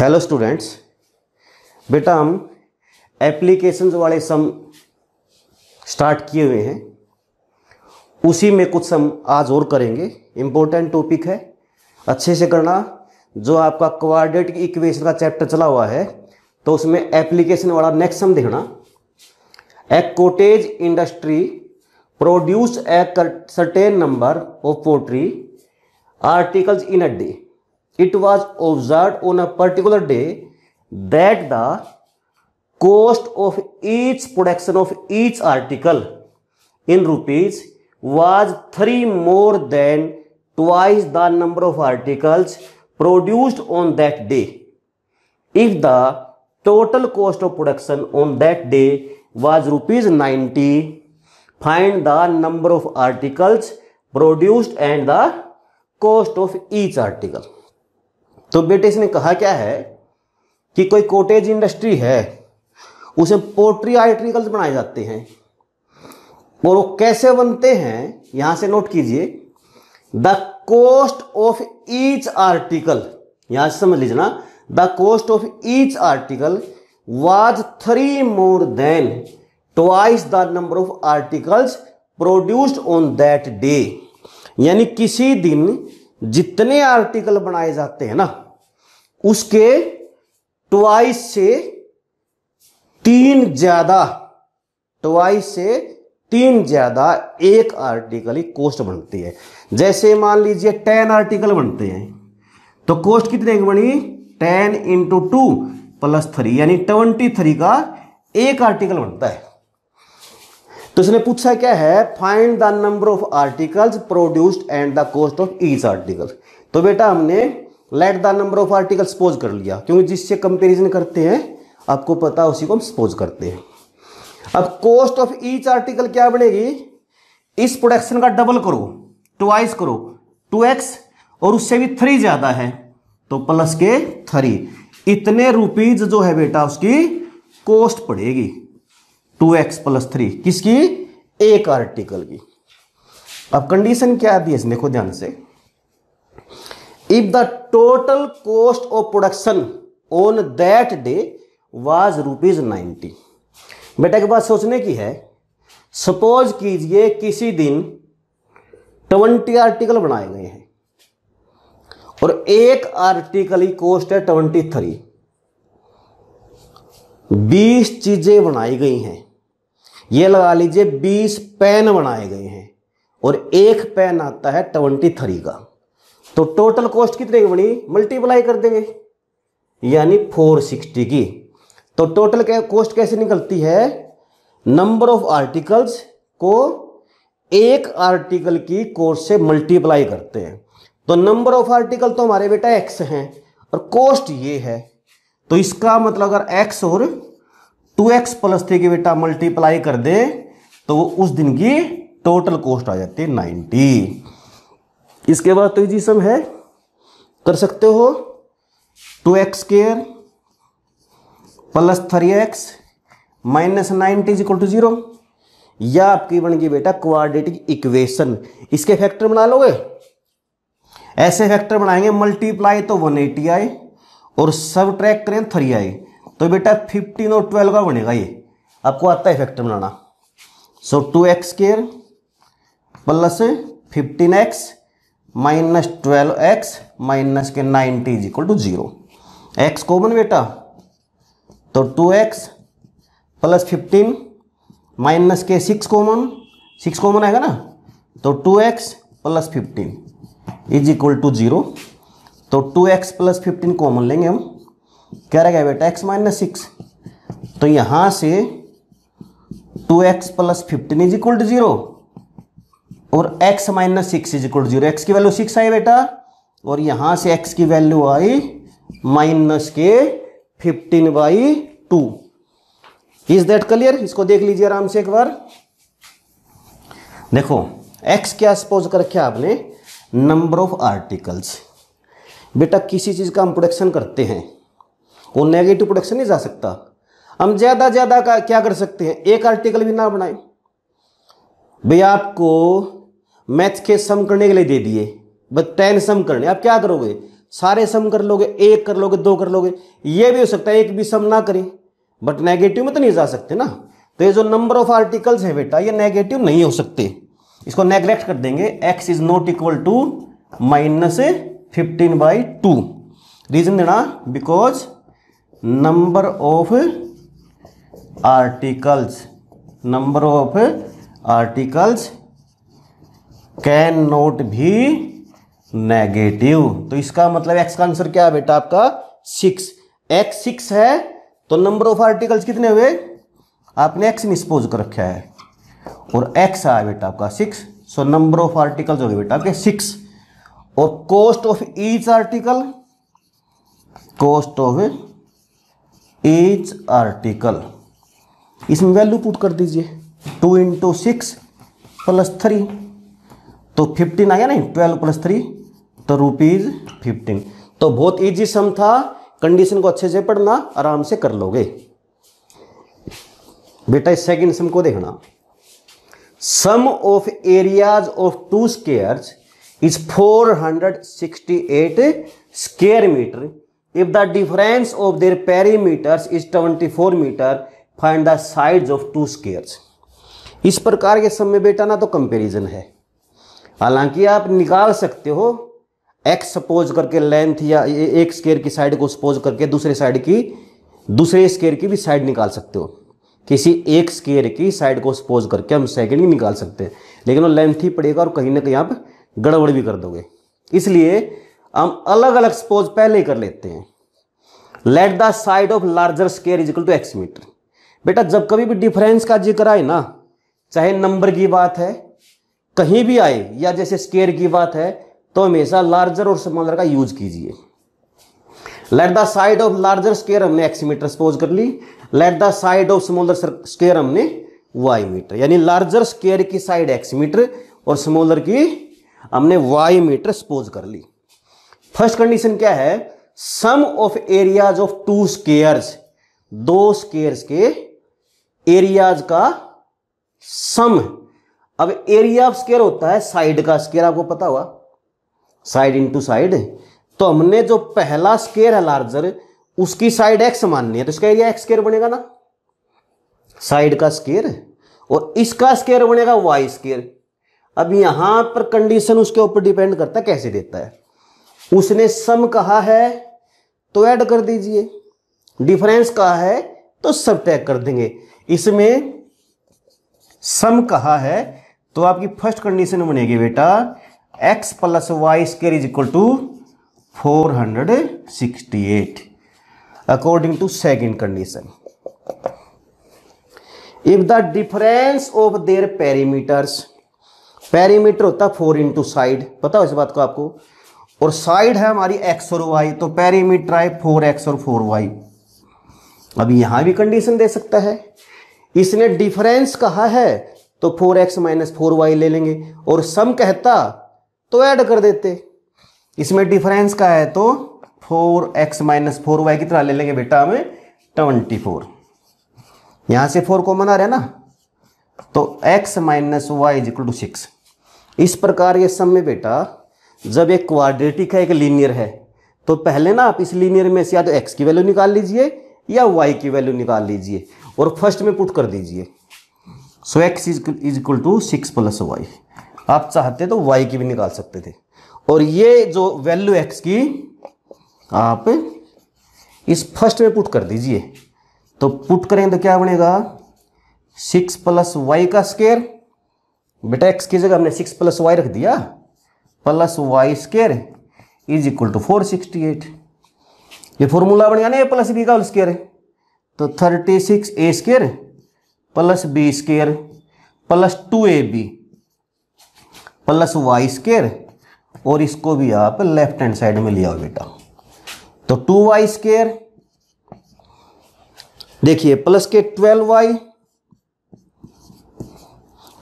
Hello students बेटा हम applications वाले सम स्टार्ट किए हुए हैं उसी में कुछ सम आज और करेंगे इम्पोर्टेंट टॉपिक है अच्छे से करना जो आपका क्वाड्रेटिक इक्वेशन का चैप्टर चला हुआ है तो उसमें एप्लीकेशन वाला नेक्स्ट सम देखना a cottage industry produce a certain number of pottery articles in a day it was observed on a particular day that the cost of each production of each article in rupees was three more than twice the number of articles produced on that day. If the total cost of production on that day was rupees 90, find the number of articles produced and the cost of each article. तो बेटे इसने कहा क्या है कि कोई cottage industry है उसे पोल्ट्री आर्टिकल्स बनाए जाते हैं और वो कैसे बनते हैं यहां से नोट कीजिए the cost of each article यहां से समझ लीजिए ना the cost of each article was three more than twice the number of articles produced on that day यानी किसी दिन जितने आर्टिकल बनाए जाते हैं ना उसके ट्वाइस से तीन ज्यादा ट्वाइस से तीन ज्यादा एक आर्टिकल ही कोस्ट बनती है जैसे मान लीजिए टेन आर्टिकल बनते हैं तो कोस्ट कितने की बनी ten into two plus three यानी ट्वेंटी थ्री का एक आर्टिकल बनता है तो इसने पूछा क्या है find the number of articles produced and the cost of each article तो बेटा हमने let the number of article suppose कर लिया क्योंकि जिससे कंपेरिजन करते हैं आपको पता उसी को हम सपोज करते हैं अब कॉस्ट ऑफ ईच आर्टिकल क्या बनेगी इस प्रोडक्शन का डबल करो ट्वाइस करो टू एक्स और उससे भी थ्री ज्यादा है तो प्लस के थ्री इतने रुपीज जो है बेटा उसकी कॉस्ट पड़ेगी टू एक्स प्लस थ्री किसकी एक आर्टिकल की अब कंडीशन क्या दी है देखो ध्यान से if the total cost of production on that day was rupees ninety बेटा के पास सोचने की है सपोज कीजिए किसी दिन ट्वेंटी आर्टिकल बनाए गए हैं और एक आर्टिकल ही कॉस्ट है ट्वेंटी थ्री बीस चीजें बनाई गई हैं ये लगा लीजिए बीस पेन बनाए गए हैं और एक पेन आता है ट्वेंटी थ्री का तो टोटल कॉस्ट कितने की बनी मल्टीप्लाई कर देंगे यानी फोर सिक्सटी की तो टोटल कॉस्ट कैसे निकलती है नंबर ऑफ आर्टिकल्स को एक आर्टिकल की कोर्स से मल्टीप्लाई करते हैं तो नंबर ऑफ आर्टिकल तो हमारे बेटा एक्स हैं और कॉस्ट ये है तो इसका मतलब अगर एक्स और टू एक्स प्लस थ्री की बेटा मल्टीप्लाई कर दे तो वो उस दिन की टोटल कॉस्ट आ जाती है नाइन्टी इसके बाद तो जी सम है कर सकते हो two x square plus three x minus ninety is equal to zero या आपकी बन गई बेटा क्वाड्रेटिक इक्वेशन इसके फैक्टर बना लोगे ऐसे फैक्टर बनाएंगे मल्टीप्लाई तो वन एटी आए और सब ट्रैक करें थ्री आई तो बेटा फिफ्टीन और ट्वेल्व का बनेगा ये आपको आता है फैक्टर बनाना so two x square plus fifteen x minus twelve x minus के ninety is equal to zero x common बेटा तो two x plus fifteen minus के सिक्स कॉमन सिक्स कॉमन आएगा ना तो two x plus fifteen is equal to zero तो two x plus fifteen common लेंगे हम क्या रह गया बेटा एक्स माइनस सिक्स तो यहां से two x plus fifteen is equal to zero और x minus six is equal to zero x की वैल्यू सिक्स आई बेटा और यहां से एक्स की वैल्यू आई माइनस के fifteen by two is that clear इसको देख लीजिए आराम से एक बार देखो x क्या सपोज कर रखा आपने नंबर ऑफ आर्टिकल्स बेटा किसी चीज का हम प्रोडक्शन करते हैं वो नेगेटिव प्रोडक्शन नहीं जा सकता हम ज़्यादा ज़्यादा का क्या कर सकते हैं एक आर्टिकल भी ना बनाए भाई आपको मैथ के सम करने के लिए दे दिए बस टेन सम करने आप क्या करोगे सारे सम कर लोगे एक कर लोगे दो कर लोगे ये भी हो सकता है एक भी सम ना करें बट नेगेटिव में तो नहीं जा सकते ना तो ये जो नंबर ऑफ आर्टिकल्स है बेटा ये नेगेटिव नहीं हो सकते इसको नेग्लेक्ट कर देंगे x is not equal to minus fifteen by two reason देना because number of articles number of articles can not भी नेगेटिव तो इसका मतलब एक्स का आंसर क्या है बेटा आपका सिक्स एक्स सिक्स है तो नंबर ऑफ आर्टिकल्स कितने हुए आपने एक्स निस्पोज कर रखा है और एक्स आया बेटा आपका six so number of articles हो गए बेटा आपके सिक्स और cost of each article cost of each article इसमें वैल्यू पुट कर दीजिए two into six plus three तो फिफ्टीन आ गया नहीं ट्वेल्व प्लस थ्री तो रुपीज़ फिफ्टीन तो बहुत इजी सम था कंडीशन को अच्छे से पढ़ना आराम से कर लोगे बेटा इस सेकेंड सम को देखना sum of areas of two squares is 468 square metre If the difference of their perimeters is 24 metre find the sides of two squares इस प्रकार के समय बेटा ना तो कंपैरिजन है हालांकि आप निकाल सकते हो एक्स सपोज करके लेंथ या एक स्केयर की साइड को सपोज करके दूसरे साइड की दूसरे स्केयर की भी साइड निकाल सकते हो किसी एक स्केयर की साइड को सपोज करके हम सेकेंड ही निकाल सकते हैं लेकिन वो लेंथ ही पड़ेगा और कहीं ना कहीं आप गड़बड़ भी कर दोगे इसलिए हम अलग अलग सपोज पहले ही कर लेते हैं let the side of larger square is equal to x metre बेटा जब कभी भी डिफरेंस का जिक्र आए ना चाहे नंबर की बात है कहीं भी आए या जैसे स्केयर की बात है तो हमेशा लार्जर और स्मॉलर का यूज कीजिए let the side of larger square हमने एक्स मीटर सपोज कर ली let the side of smaller square हमने वाई मीटर यानी लार्जर स्केयर की साइड एक्स मीटर और स्मॉलर की हमने वाई मीटर सपोज कर ली फर्स्ट कंडीशन क्या है sum of areas of two squares दो स्केयर्स के एरियाज का सम अब एरिया ऑफ स्केयर होता है साइड का स्केयर आपको पता हुआ साइड इनटू साइड तो हमने जो पहला स्केयर है लार्जर उसकी साइड एक्स माननी है तो इसका एरिया एक्स स्केयर बनेगा ना साइड का स्केयर और इसका स्केयर बनेगा वाई स्केयर अब यहां पर कंडीशन उसके ऊपर डिपेंड करता है कैसे देता है उसने सम कहा है तो ऐड कर दीजिए डिफरेंस कहा है तो सब टैग कर देंगे इसमें सम कहा है तो आपकी फर्स्ट कंडीशन बनेगी बेटा x plus y square is equal to four hundred sixty eight according to second condition if the difference of their perimeters perimeter होता है फोर इंटू साइड पता हो इस बात को आपको और साइड है हमारी एक्स और वाई तो पेरीमीटर है फोर एक्स और फोर वाई अब यहां भी कंडीशन दे सकता है इसने डिफरेंस कहा है तो four x minus four y ले लेंगे और सम कहता तो ऐड कर देते इसमें डिफरेंस का है तो four x minus four y कितना ले लेंगे बेटा हमें ट्वेंटी फोर यहां से फोर कॉमन आ रहा है ना तो x minus y is equal to six इस प्रकार ये सम में बेटा जब एक क्वाड्रेटिक है एक लीनियर है तो पहले ना आप इस लीनियर में से या तो एक्स की वैल्यू निकाल लीजिए या वाई की वैल्यू निकाल लीजिए और फर्स्ट में पुट कर दीजिए so x is equal to six plus y आप चाहते तो वाई की भी निकाल सकते थे और ये जो वैल्यू एक्स की आप इस फर्स्ट में पुट कर दीजिए तो पुट करें तो क्या बनेगा सिक्स प्लस वाई का स्केयर बेटा एक्स की जगह हमने सिक्स प्लस वाई रख दिया plus y square is equal to four sixty eight ये फॉर्मूला बन गया ना ए प्लस बी का होल स्केयर तो thirty six a square plus b square plus two a b plus y square और इसको भी आप लेफ्ट हैंड साइड में ले आओ बेटा तो टू वाई स्केयर देखिए प्लस के ट्वेल्व वाई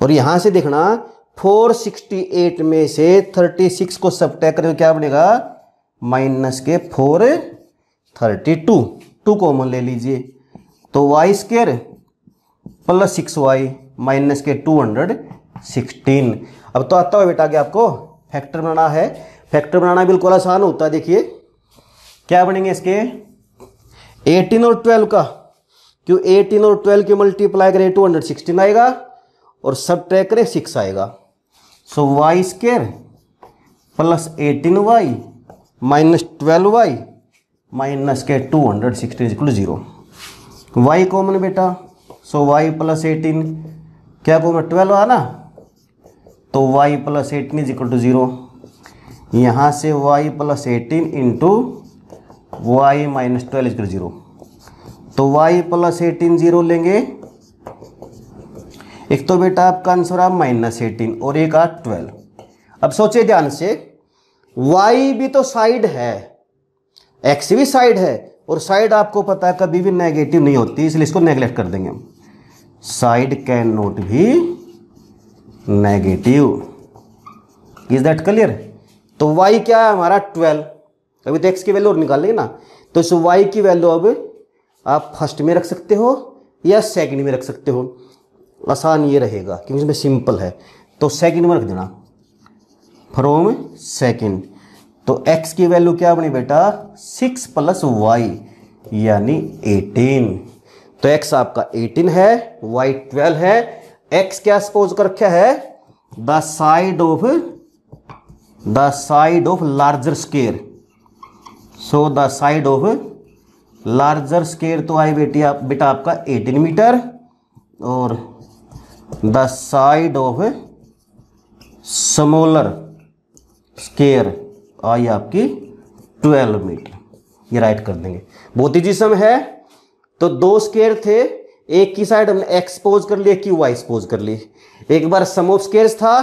और यहां से देखना 468 में से 36 को सब्टैक करेंगे तो क्या बनेगा माइनस के 432 थर्टी टू कॉमन ले लीजिए तो y square plus six y minus के टू हंड्रेड अब तो आता है बेटा क्या आपको फैक्टर बनाना है फैक्टर बनाना बिल्कुल आसान होता है देखिए क्या बनेंगे इसके 18 और 12 का क्यों 18 और 12 की मल्टीप्लाई करें 216 आएगा और सब ट्रैक करें सिक्स आएगा so y square plus eighteen y minus twelve y minus के two hundred sixteen equal zero y common बेटा सो वाई प्लस एटीन क्या कॉमन ट्वेल्व आना तो y plus eighteen is equal to zero यहाँ से y plus eighteen into y minus twelve equal zero तो y plus eighteen zero लेंगे एक तो बेटा आपका आंसर आ माइनस एटीन और एक आ ट्वेल्व अब सोचे ध्यान से वाई भी तो साइड है एक्स भी साइड है और साइड आपको पता है कभी भी नेगेटिव नहीं होती इसलिए इसको नेग्लेक्ट कर देंगे हम साइड कैन नॉट भी नेगेटिव इज दैट क्लियर तो वाई क्या है हमारा ट्वेल्व अभी तो एक्स की वैल्यू और लेंगे ना तो इस वाई की वैल्यू अब आप फर्स्ट में रख सकते हो या सेकंड में रख सकते हो आसान ये रहेगा क्योंकि इसमें सिंपल है तो सेकंड में रख देना फ्रोम सेकंड तो एक्स की वैल्यू क्या बनी बेटा सिक्स प्लस वाई यानी एटीन तो एक्स आपका एटीन है वाई ट्वेल्व है एक्स क्या सपोज कर रखा है the side of the side of larger square so the side of larger square तो आई बेटी आप बेटा आपका 18 मीटर और the side of smaller square आई आपकी ट्वेल्व मीटर ये राइट कर देंगे बहुत जिसम है तो दो स्केयर थे एक की साइड हमने एक्सपोज कर लिया की वाई एक्सपोज कर ली एक बार सम ऑफ स्केयर था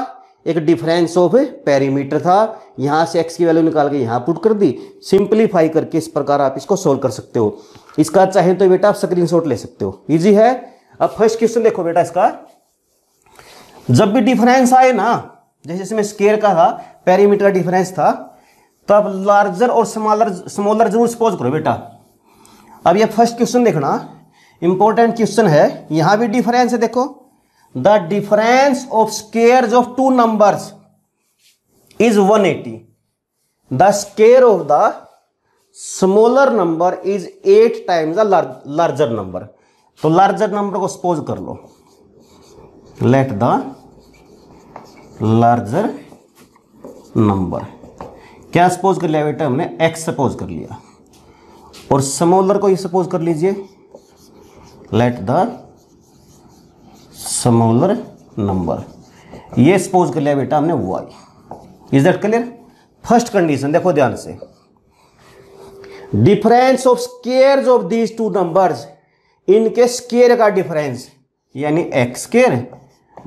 एक डिफरेंस ऑफ पेरीमीटर था यहां से एक्स की वैल्यू निकाल के यहां पुट कर दी सिंप्लीफाई करके इस प्रकार आप इसको सोल्व कर सकते हो इसका चाहे तो बेटा आप स्क्रीनशॉट ले सकते हो इजी है अब फर्स्ट क्वेश्चन देखो बेटा इसका जब भी डिफरेंस आए ना जैसे इसमें स्केयर का था पेरीमीटर डिफरेंस था तो आप लार्जर और स्मॉलर स्मॉलर जरूर सपोज करो बेटा अब ये फर्स्ट क्वेश्चन देखना इंपॉर्टेंट क्वेश्चन है यहां भी डिफरेंस है देखो the difference of square of two number is 180 the square of the smaller number is eight times the larger number तो लार्जर नंबर को सपोज कर लो let the larger number क्या सपोज कर लिया बेटा हमने x सपोज कर लिया और समोलर को ये सपोज कर लीजिए लेट द समोलर नंबर ये सपोज कर लिया बेटा हमने y is that clear first condition देखो ध्यान से difference of square of these two numbers इनके स्केयर का डिफरेंस यानी x square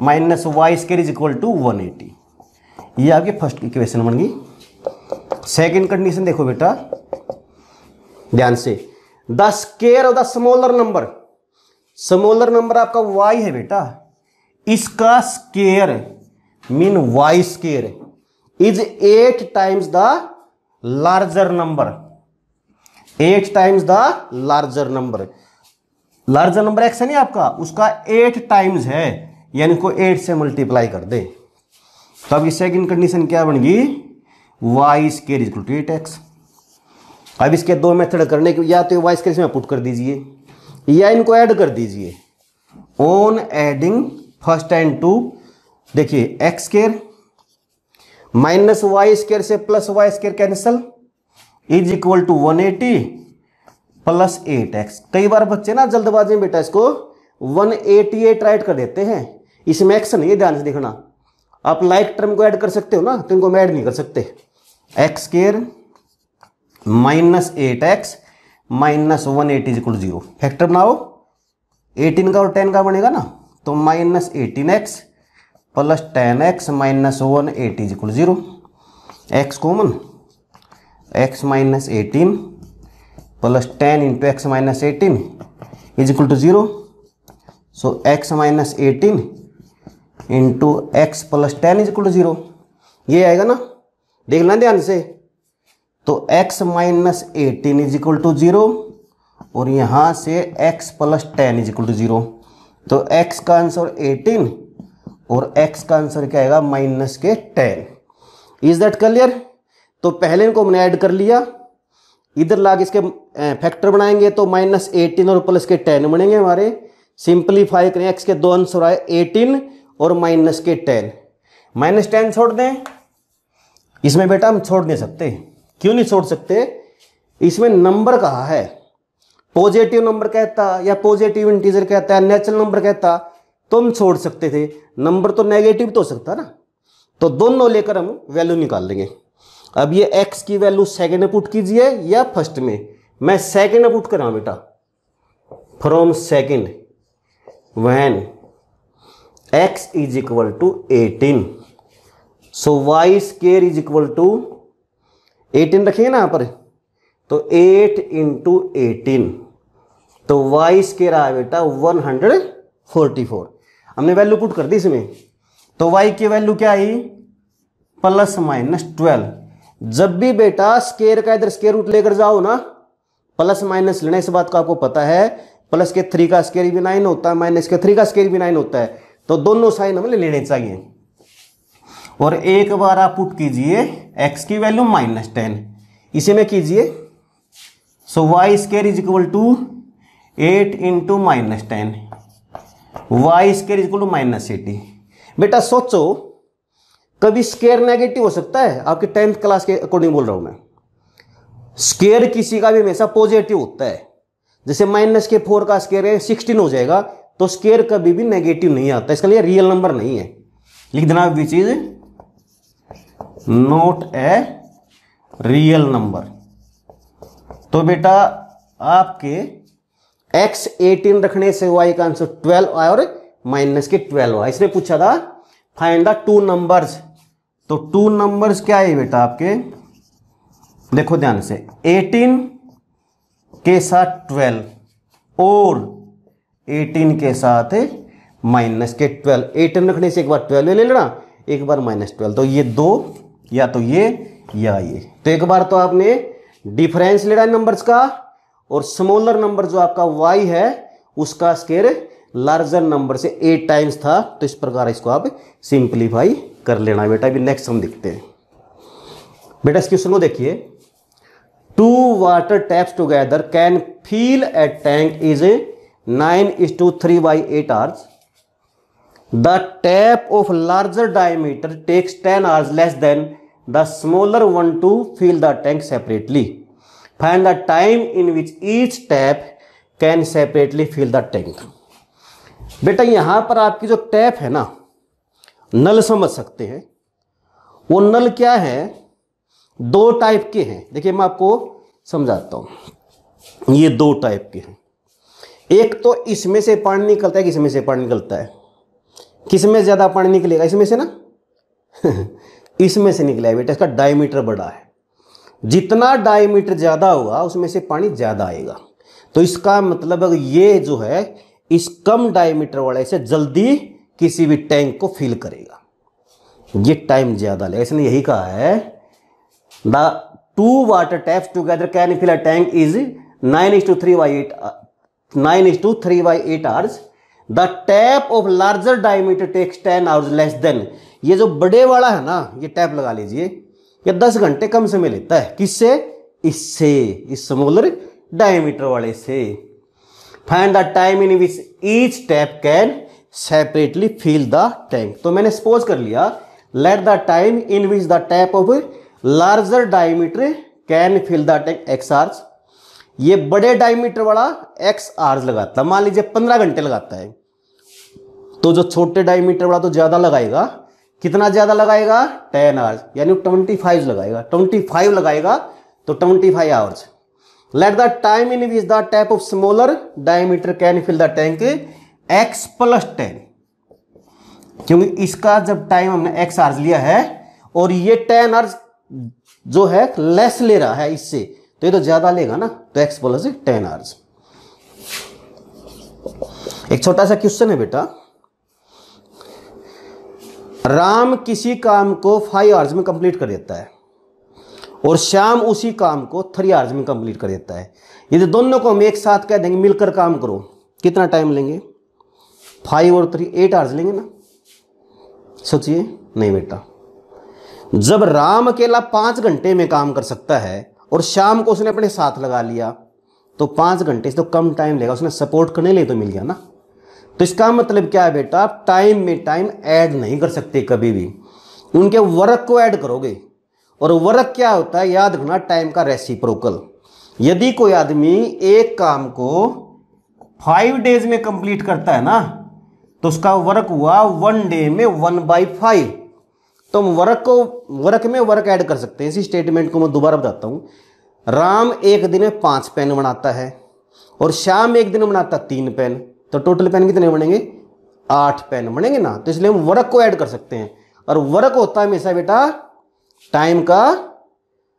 minus y square is equal to one eighty ये आपकी फर्स्ट इक्वेशन बन गई सेकेंड कंडीशन देखो बेटा ध्यान से the square of the smaller number smaller number आपका वाई है बेटा इसका square mean y square is eight times the larger number eight times the larger number larger number x है नहीं आपका उसका एट टाइम्स है यानी को एट से मल्टीप्लाई कर दे तो अब सेकेंड कंडीशन क्या गई y square is to eight x अब इसके दो मेथड करने के या तो वाई स्केर इसमें पुट कर दीजिए या इनको ऐड कर दीजिए on adding first and two देखिए x square minus y square से plus y square cancel is equal to one eighty plus eight x कई बार बच्चे ना जल्दबाजी में बेटा इसको वन एटी एट राइट कर देते हैं इसमें एक्शन ये ध्यान से देखना आप लाइक टर्म को ऐड कर सकते हो ना तो इनको हम ऐड नहीं कर सकते x square minus eight x minus one eight is equal zero factor बनाओ एटीन का और टेन का बनेगा ना तो minus eighteen x plus ten x minus one eight is equal zero x common x minus eighteen plus ten into x minus eighteen is equal to zero so x minus eighteen into x plus ten is to zero ये आएगा ना देख लेना ध्यान से तो x minus eighteen is equal to zero और यहां से x plus ten is equal to zero तो x का आंसर 18 और x का आंसर क्या आएगा माइनस के 10 इज दैट क्लियर तो पहले इनको हमने ऐड कर लिया इधर लाग इसके फैक्टर बनाएंगे तो माइनस एटीन और प्लस के टेन बनेंगे हमारे सिंपलीफाई करें एक्स के दो आंसर आए एटीन और माइनस के टेन माइनस टेन छोड़ दें इसमें बेटा हम छोड़ नहीं सकते क्यों नहीं छोड़ सकते इसमें नंबर कहा है पॉजिटिव नंबर कहता या पॉजिटिव इंटीजर कहता है नेचुरल नंबर कहता तो हम छोड़ सकते थे नंबर तो नेगेटिव तो हो सकता ना तो दोनों लेकर हम वैल्यू निकाल लेंगे अब ये एक्स की वैल्यू सेकेंड में पुट कीजिए या फर्स्ट में मैं सेकेंड में पुट कर रहा बेटा from second when x is equal to 18 so y square is equal to 18 रखेंगे ना यहाँ पर तो 8 इंटू एटीन तो y स्केयर आया बेटा 144 हमने वैल्यू पुट कर दी इसमें तो y की वैल्यू क्या आई प्लस माइनस 12 जब भी बेटा स्केयर का इधर स्केयर रूट लेकर जाओ ना प्लस माइनस लेना इस बात का आपको पता है प्लस के थ्री का स्केयर भी नाइन होता है माइनस के थ्री का स्केयर भी नाइन होता है तो दोनों साइन हमें लेने चाहिए और एक बार आप पुट कीजिए एक्स की वैल्यू माइनस टेन इसे में कीजिए so y square is equal to eight into minus ten y square is equal to minus eighty बेटा सोचो कभी स्केयर नेगेटिव हो सकता है आपके टेंथ क्लास के अकॉर्डिंग बोल रहा हूं मैं स्केयर किसी का भी हमेशा पॉजिटिव होता है जैसे माइनस के फोर का स्केयर है सिक्सटीन हो जाएगा तो स्केयर कभी भी नेगेटिव नहीं आता इसका लिए रियल नंबर नहीं है लिख देना which is not a real number तो बेटा आपके एक्स एटीन रखने से वाई का आंसर ट्वेल्व आया और माइनस के ट्वेल्व आया इसने पूछा था फाइंड द टू नंबर्स तो टू नंबर्स क्या है बेटा आपके देखो ध्यान से एटीन के साथ ट्वेल्व और एटीन के साथ माइनस के ट्वेल्व एटीन रखने से एक बार ट्वेल्व ले लेना एक बार माइनस ट्वेल्व तो ये दो या तो ये या ये तो एक बार तो आपने डिफरेंस ले रहा है नंबर्स का और स्मॉलर नंबर जो आपका वाई है उसका स्केयर लार्जर नंबर से एट टाइम्स था तो इस प्रकार इसको आप सिंप्लीफाई कर लेना बेटा अभी नेक्स्ट हम देखते हैं बेटा इस क्वेश्चन को देखिए two water taps together can fill a tank is a nine is two three by eight hours the tap of larger diameter takes ten hours less than the smaller one to fill the tank separately find the time in which each tap can separately fill the tank बेटा यहां पर आपकी जो tap है ना नल समझ सकते हैं वो नल क्या है दो टाइप के हैं देखिए मैं आपको समझाता हूं ये दो टाइप के हैं एक तो इसमें से पानी निकलता है इसमें से पानी निकलता है किसमें ज़्यादा पानी निकलेगा इसमें से ना इसमें से निकला है बेटा इसका डायमीटर बड़ा है जितना डायमीटर ज़्यादा हुआ उसमें से पानी ज़्यादा आएगा तो इसका मतलब अगर ये जो है इस कम डायमीटर वाला इसे जल्दी किसी भी टैंक को फिल करेगा ये टाइम ज़्यादा लगेगा इसने यही कहा है the two water taps together can fill a tank is nine is two three by eight 9 is to 3 by 8 hours. The tap of larger diameter takes ten hours less than ये जो बड़े वाला है ना ये टैप लगा लीजिए ये दस घंटे कम समय लेता है किससे इससे इस समोलर डायमीटर वाले से find the time in which each tap can separately fill the tank तो मैंने सपोज कर लिया let the time in which the tap of larger diameter can fill the tank x hours ये बड़े डायमीटर वाला x hours लगाता है मान लीजिए पंद्रह घंटे लगाता है तो जो छोटे डायमीटर वाला तो ज़्यादा लगाएगा कितना ज़्यादा लगाएगा टेन आवर्स यानी ट्वेंटी फाइव लगाएगा ट्वेंटी फाइव लगाएगा तो twenty five hours let the time in which the tap of smaller diameter can fill the tank x plus ten क्योंकि इसका जब टाइम हमने एक्स आर्स लिया है और ये टेन आवर्स जो है लेस ले रहा है इससे तो ये तो ज़्यादा लेगा ना तो एक्स प्लस टेन आर्स एक छोटा सा क्वेश्चन है बेटा राम किसी काम को फाइव आवर्स में कंप्लीट कर देता है और श्याम उसी काम को थ्री आवर्स में कंप्लीट कर देता है यदि दोनों को हम एक साथ कह देंगे मिलकर काम करो कितना टाइम लेंगे फाइव और थ्री एट आवर्स लेंगे ना सोचिए नहीं बेटा जब राम अकेला पांच घंटे में काम कर सकता है और शाम को उसने अपने साथ लगा लिया तो पाँच घंटे से तो कम टाइम लेगा उसने सपोर्ट करने लिए तो मिल गया ना तो इसका मतलब क्या है बेटा आप टाइम में टाइम ऐड नहीं कर सकते कभी भी उनके वर्क को ऐड करोगे और वर्क क्या होता है याद रखना टाइम का रेसिप्रोकल यदि कोई आदमी एक काम को फाइव डेज में कंप्लीट करता है ना तो उसका वर्क हुआ वन डे में वन बाई फाइव तो हम वर्क को वर्क में वर्क ऐड कर सकते हैं इसी स्टेटमेंट को मैं दोबारा बताता हूँ राम एक दिन में पाँच पेन बनाता है और श्याम एक दिन बनाता तीन पेन तो टोटल पेन कितने बनेंगे आठ पेन बनेंगे ना तो इसलिए हम वर्क को ऐड कर सकते हैं और वर्क होता है हमेशा बेटा टाइम का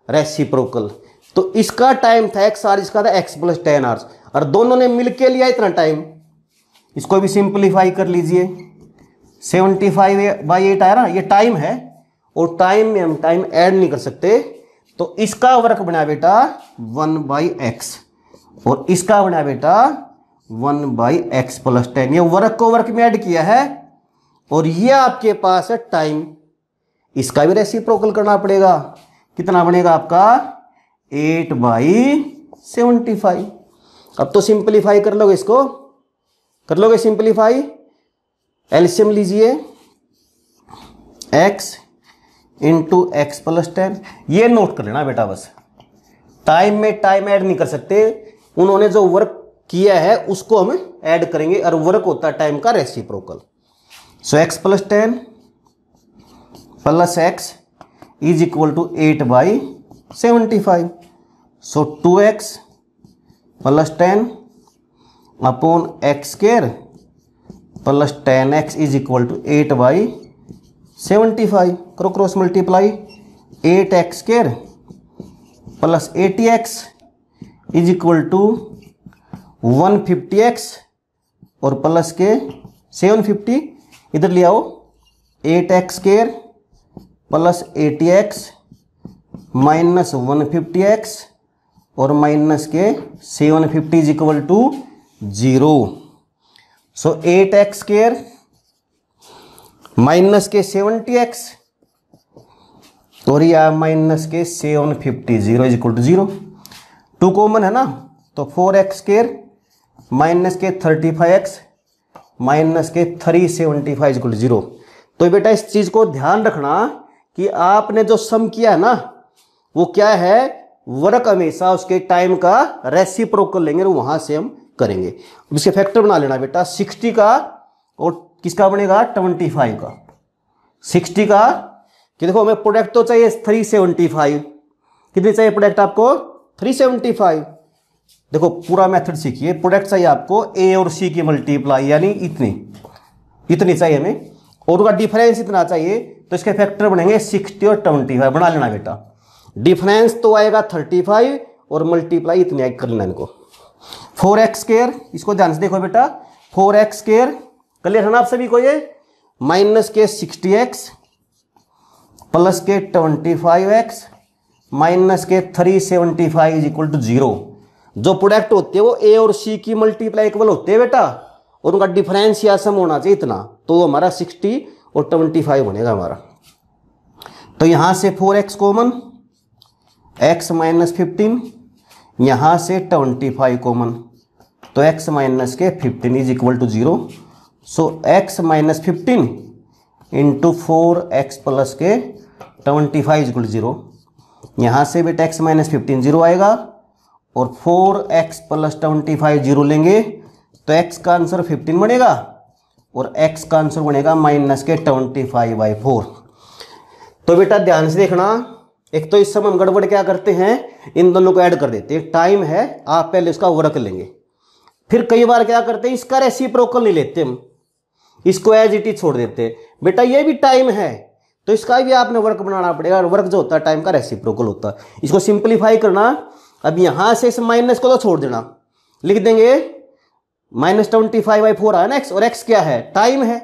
रेसिप्रोकल तो इसका टाइम था एक्स आर इसका था एक्स प्लस टेन आर्स और दोनों ने मिलकर लिया इतना टाइम इसको भी सिंप्लीफाई कर लीजिए सेवेंटी फाइव बाई एट आया ना ये टाइम है और टाइम में हम टाइम ऐड नहीं कर सकते तो इसका वर्क बना बेटा वन बाई एक्स और इसका बना बेटा one by x plus ten ये वर्क को वर्क में ऐड किया है और ये आपके पास है टाइम इसका भी प्रोकल करना पड़ेगा कितना बनेगा आपका एट बाई सेवेंटी फाइव अब तो सिंप्लीफाई कर लोगे इसको कर लोगे सिंप्लीफाई एल्शियम लीजिए x into x plus ten ये नोट कर लेना बेटा बस टाइम में टाइम ऐड नहीं कर सकते उन्होंने जो वर्क किया है उसको हम ऐड करेंगे और वर्क होता है टाइम का reciprocal so x plus ten plus x is equal to eight by seventy five so two x plus ten upon x square plus ten x is equal to eight by seventy five करो cross multiply eight x square plus eighty x is equal to one fifty x और plus के seven fifty इधर ले आओ eight x square plus eighty x minus one fifty x और minus के seven fifty is equal to zero so eight x square minus के seventy x और या माइनस के seven fifty zero is equal to zero two common है ना तो four x square minus के थर्टी फाइव एक्स माइनस के three seventy five is equal zero तो बेटा इस चीज़ को ध्यान रखना कि आपने जो सम किया है ना वो क्या है वर्क हमेशा उसके टाइम का रेसिप्रोकल लेंगे वहां से हम करेंगे अब इसके फैक्टर बना लेना बेटा 60 का और किसका बनेगा 25 का 60 का कि देखो हमें प्रोडक्ट तो चाहिए थ्री सेवेंटी फाइव कितनी चाहिए प्रोडक्ट आपको थ्री सेवेंटी फाइव देखो पूरा मेथड सीखिए प्रोडक्ट चाहिए आपको ए और सी की मल्टीप्लाई यानी इतनी इतनी चाहिए हमें और उसका डिफरेंस इतना चाहिए तो इसके फैक्टर बनेंगे सिक्सटी और ट्वेंटी बना लेना बेटा डिफरेंस तो आएगा थर्टी और मल्टीप्लाई इतनी कर लेना इनको फोर एक्स स्केयर इसको ध्यान से देखो बेटा फोर एक्स स्केयर क्लियर है ना आप सभी को ये माइनस के सिक्सटी एक्स प्लस के ट्वेंटी फाइव एक्स माइनस के three seventy five is equal to zero जो प्रोडक्ट होते हैं वो ए और सी की मल्टीप्लाई इक्वल होते हैं बेटा और उनका डिफरेंस या सम होना चाहिए इतना तो हमारा सिक्सटी और ट्वेंटी फाइव बनेगा हमारा तो यहां से four x common x minus fifteen यहाँ से ट्वेंटी फाइव कॉमन तो एक्स माइनस के fifteen is equal to zero so x minus fifteen into four x plus के ट्वेंटी फाइव टू जीरो यहाँ से बेटा एक्स माइनस फिफ्टीन जीरो आएगा और four x plus twenty five zero लेंगे तो एक्स का आंसर फिफ्टीन बनेगा और एक्स का आंसर बनेगा माइनस के ट्वेंटी फाइव बाई फोर तो बेटा ध्यान से देखना एक तो इस समय हम गड़बड़ क्या करते हैं इन दोनों को ऐड कर देते हैं टाइम है आप पहले इसका वर्क लेंगे फिर कई बार क्या करते हैं इसका प्रोकल नहीं लेते हम इसको एज इट इज छोड़ देते बेटा ये भी टाइम है तो इसका भी आपने वर्क बनाना पड़ेगा वर्क जो होता है टाइम का रेसी होता है इसको सिंप्लीफाई करना अब यहाँ से इस माइनस को तो छोड़ देना लिख देंगे minus twenty five by four आया ना एक्स और एक्स क्या है टाइम है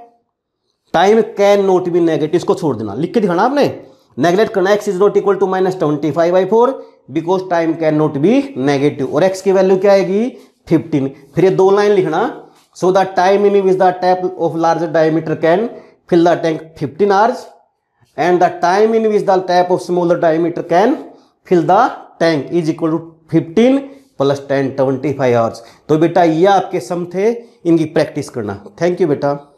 time can not be negative इसको छोड़ देना लिख के दिखाना आपने नेगलेक्ट करना x is not equal to minus twenty five by four because time can not be negative और एक्स की वैल्यू क्या आएगी फिफ्टीन फिर ये दो लाइन लिखना so the time in which the tap of large diameter can fill the tank fifteen hours and the time in which the tap of smaller diameter can fill the tank is equal to fifteen plus ten twenty five hours तो बेटा ये आपके सम थे इनकी practice करना thank you बेटा